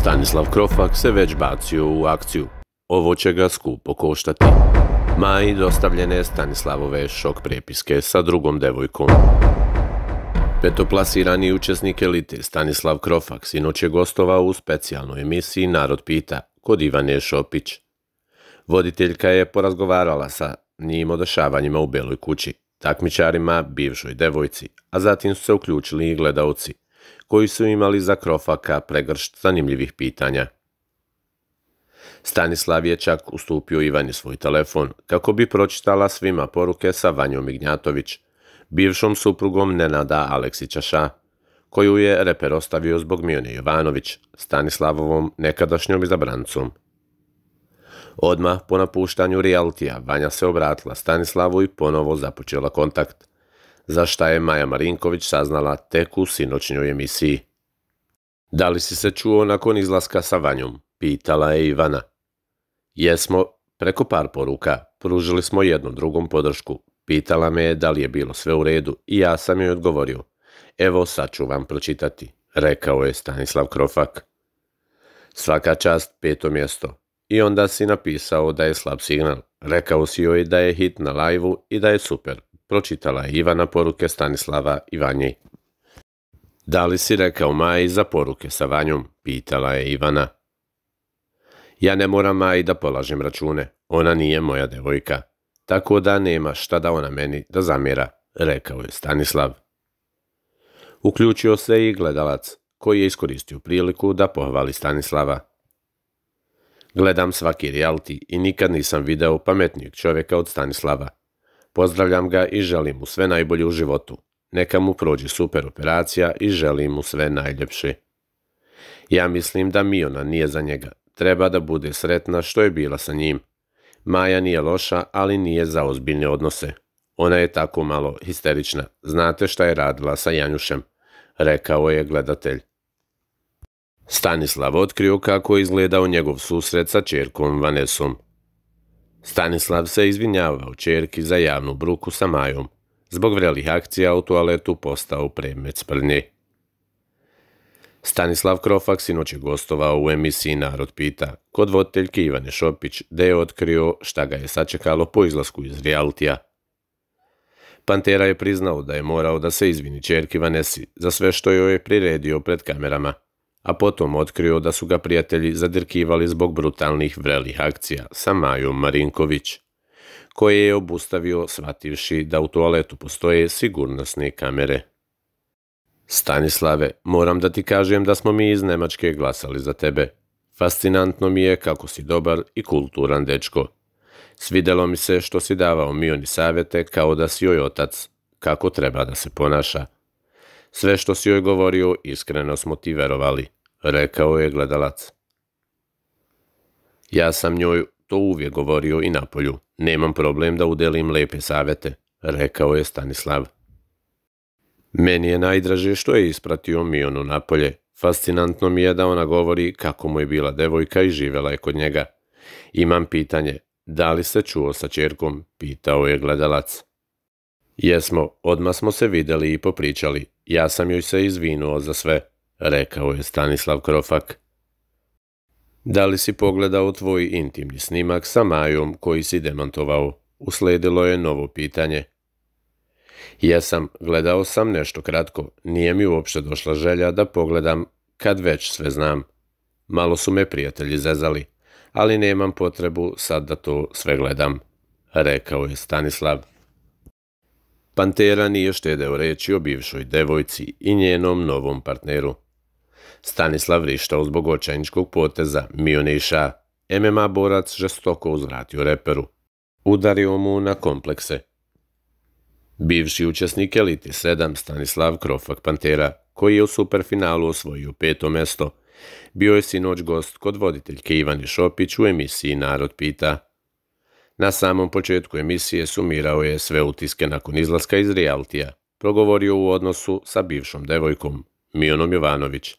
Stanislav Krofak se već bacio u akciju. Ovo će ga skupo koštati. Maji dostavljene Stanislavove šok prepiske sa drugom devojkom. Petoplasirani učesnik elite Stanislav Krofak sinoć je gostovao u specijalnoj emisiji Narod pita kod Ivane Šopić. Voditeljka je porazgovarala sa njim o dešavanjima u Beloj kući, takmičarima, bivšoj devojci, a zatim su se uključili i gledaoci koji su imali za Krofaka pregršt zanimljivih pitanja. Stanislav je čak ustupio Ivani svoj telefon kako bi pročitala svima poruke sa Vanjom Ignjatović, bivšom suprugom Nenada Aleksića koju je reper ostavio zbog Mione Jovanović, Stanislavovom nekadašnjom izabrancom. Odmah po napuštanju realitija Vanja se obratila Stanislavu i ponovo započela kontakt za šta je Maja Marinković saznala tek u sinoćnjoj emisiji. Da li si se čuo nakon izlaska sa Vanjom? Pitala je Ivana. Jesmo, preko par poruka, pružili smo jednom drugom podršku. Pitala me je da li je bilo sve u redu i ja sam joj odgovorio. Evo sad ću vam pročitati, rekao je Stanislav Krofak. Svaka čast peto mjesto. I onda si napisao da je slab signal. Rekao si joj da je hit na lajvu i da je super pročitala je Ivana poruke Stanislava i Vanji. Da li si rekao Maji za poruke sa Vanjom? Pitala je Ivana. Ja ne moram Maji da polažem račune. Ona nije moja devojka. Tako da nema šta da ona meni da zamjera, rekao je Stanislav. Uključio se i gledalac, koji je iskoristio priliku da pohvali Stanislava. Gledam svaki realti i nikad nisam video pametnijeg čovjeka od Stanislava, Pozdravljam ga i želim mu sve najbolje u životu. Neka mu prođe super operacija i želim mu sve najljepše. Ja mislim da Miona nije za njega. Treba da bude sretna što je bila sa njim. Maja nije loša, ali nije za ozbiljne odnose. Ona je tako malo histerična. Znate šta je radila sa Janjušem? Rekao je gledatelj. Stanislav otkrio kako je izgledao njegov susret sa čerkom Vanesom. Stanislav se izvinjavao čerki za javnu bruku sa Majom. Zbog vrelih akcija u toaletu postao predmet sprnje. Stanislav Krofak sinoć je gostovao u emisiji Narod pita. Kod voditeljke Ivane Šopić da je otkrio šta ga je sačekalo po izlasku iz realitija. Pantera je priznao da je morao da se izvini čerki Vanesi za sve što joj je priredio pred kamerama a potom otkrio da su ga prijatelji zadirkivali zbog brutalnih vrelih akcija sa Majom Marinković, koje je obustavio shvativši da u toaletu postoje sigurnosne kamere. Stanislave, moram da ti kažem da smo mi iz Nemačke glasali za tebe. Fascinantno mi je kako si dobar i kulturan dečko. Svidelo mi se što si davao Mioni savjete kao da si joj otac, kako treba da se ponaša. Sve što si joj govorio, iskreno smo ti verovali, rekao je gledalac. Ja sam njoj to uvijek govorio i napolju. Nemam problem da udelim lepe savjete, rekao je Stanislav. Meni je najdraže što je ispratio na napolje. Fascinantno mi je da ona govori kako mu je bila devojka i živela je kod njega. Imam pitanje, da li se čuo sa čerkom, pitao je gledalac. Jesmo, odmah smo se vidjeli i popričali. Ja sam joj se izvinuo za sve, rekao je Stanislav Krofak. Da li si pogledao tvoj intimni snimak sa Majom koji si demantovao? Usledilo je novo pitanje. Jesam, gledao sam nešto kratko, nije mi uopće došla želja da pogledam kad već sve znam. Malo su me prijatelji zezali, ali nemam potrebu sad da to sve gledam, rekao je Stanislav. Pantera nije štedeo reći o bivšoj devojci i njenom novom partneru. Stanislav Rišta zbog očajničkog poteza Mioniša, MMA borac žestoko uzvratio reperu. Udario mu na komplekse. Bivši učesnik Eliti 7 Stanislav Krofak Pantera, koji je u superfinalu osvojio peto mesto, bio je sinoć gost kod voditeljke Ivani Šopić u emisiji Narod pita. Na samom početku emisije sumirao je sve utiske nakon izlaska iz Rijaltija. Progovorio u odnosu sa bivšom devojkom, Mionom Jovanović,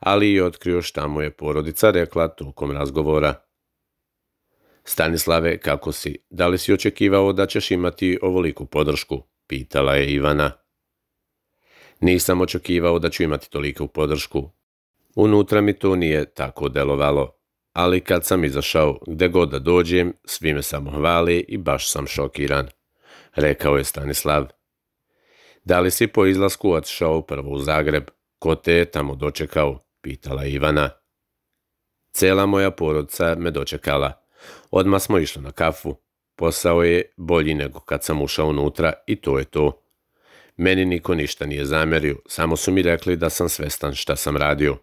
ali i otkrio šta mu je porodica rekla tokom razgovora. Stanislave, kako si? Da li si očekivao da ćeš imati ovoliku podršku? Pitala je Ivana. Nisam očekivao da ću imati toliku podršku. Unutra mi to nije tako delovalo ali kad sam izašao, gde god da dođem, svi me samo hvali i baš sam šokiran, rekao je Stanislav. Da li si po izlasku otišao prvo u Zagreb? Ko te je tamo dočekao? Pitala Ivana. Cela moja porodica me dočekala. Odma smo išli na kafu. Posao je bolji nego kad sam ušao unutra i to je to. Meni niko ništa nije zamerio, samo su mi rekli da sam svestan šta sam radio,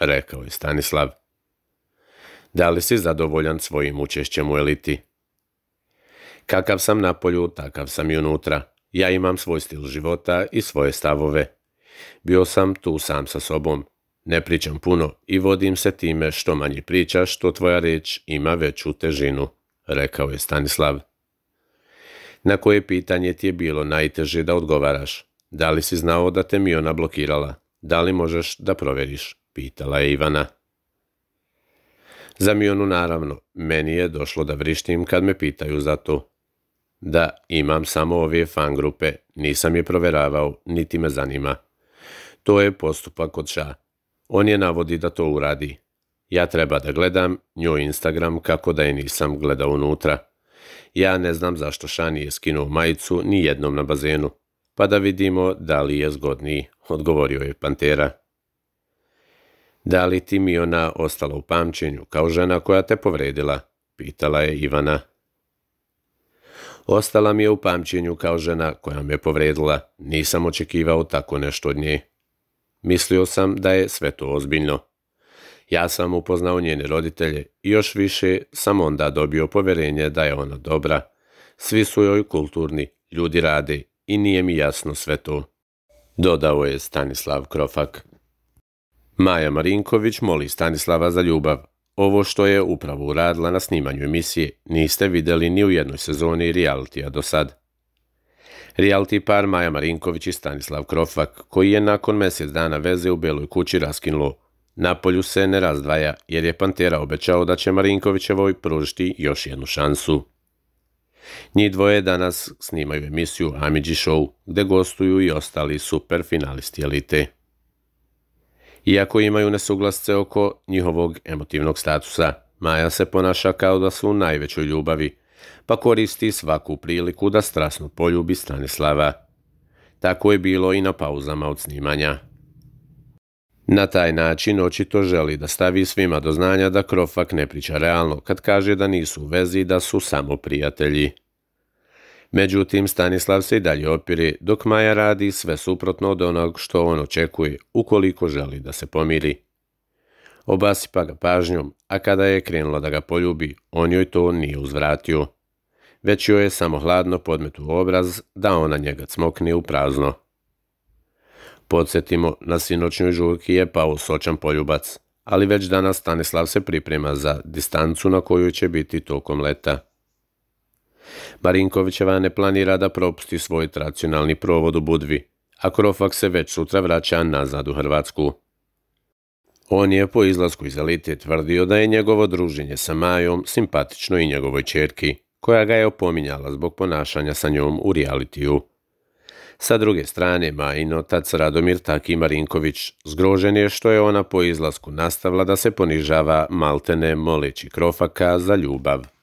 rekao je Stanislav. Da li si zadovoljan svojim učešćem u eliti? Kakav sam na polju, takav sam i unutra. Ja imam svoj stil života i svoje stavove. Bio sam tu sam sa sobom. Ne pričam puno i vodim se time što manje pričaš, što tvoja reč ima veću težinu, rekao je Stanislav. Na koje pitanje ti je bilo najteže da odgovaraš? Da li si znao da te mi ona blokirala? Da li možeš da proveriš? Pitala je Ivana. Za Mionu naravno, meni je došlo da vrištim kad me pitaju za to. Da, imam samo ove fangrupe, nisam je proveravao, niti me zanima. To je postupak od ša. On je navodi da to uradi. Ja treba da gledam njoj Instagram kako da je nisam gledao unutra. Ja ne znam zašto Ša nije skinuo majicu ni jednom na bazenu, pa da vidimo da li je zgodniji, odgovorio je Pantera. Da li ti mi ona ostala u pamćenju kao žena koja te povredila? Pitala je Ivana. Ostala mi je u pamćenju kao žena koja me povredila. Nisam očekivao tako nešto od nje. Mislio sam da je sve to ozbiljno. Ja sam upoznao njene roditelje i još više sam onda dobio povjerenje da je ona dobra. Svi su joj kulturni, ljudi rade i nije mi jasno sve to. Dodao je Stanislav Krofak. Maja Marinković moli Stanislava za ljubav. Ovo što je upravo uradila na snimanju emisije niste vidjeli ni u jednoj sezoni realitija do sad. Reality par Maja Marinković i Stanislav Krofak, koji je nakon mjesec dana veze u Beloj kući raskinulo. Napolju se ne razdvaja, jer je Pantera obećao da će Marinkovićevoj pružiti još jednu šansu. Njih dvoje danas snimaju emisiju Amidži Show, gde gostuju i ostali super finalisti elite iako imaju nesuglasce oko njihovog emotivnog statusa. Maja se ponaša kao da su u najvećoj ljubavi, pa koristi svaku priliku da strasno poljubi Stanislava. Tako je bilo i na pauzama od snimanja. Na taj način očito želi da stavi svima do znanja da Krofak ne priča realno kad kaže da nisu u vezi da su samo prijatelji. Međutim, Stanislav se i dalje opiri, dok Maja radi sve suprotno od onog što on očekuje, ukoliko želi da se pomiri. Obasipa ga pažnjom, a kada je krenula da ga poljubi, on joj to nije uzvratio. Već joj je samo hladno podmetu obraz da ona njega cmokne u prazno. Podsjetimo, na sinoćnjoj žurki je pao sočan poljubac, ali već danas Stanislav se priprema za distancu na koju će biti tokom leta. Marinkovićeva ne planira da propusti svoj tradicionalni provod u Budvi, a Krofak se već sutra vraća nazad u Hrvatsku. On je po izlasku iz elite tvrdio da je njegovo druženje sa Majom simpatično i njegovoj čerki, koja ga je opominjala zbog ponašanja sa njom u realitiju. Sa druge strane, Majin otac Radomir Taki Marinković zgrožen je što je ona po izlasku nastavila da se ponižava maltene moleći krofaka za ljubav.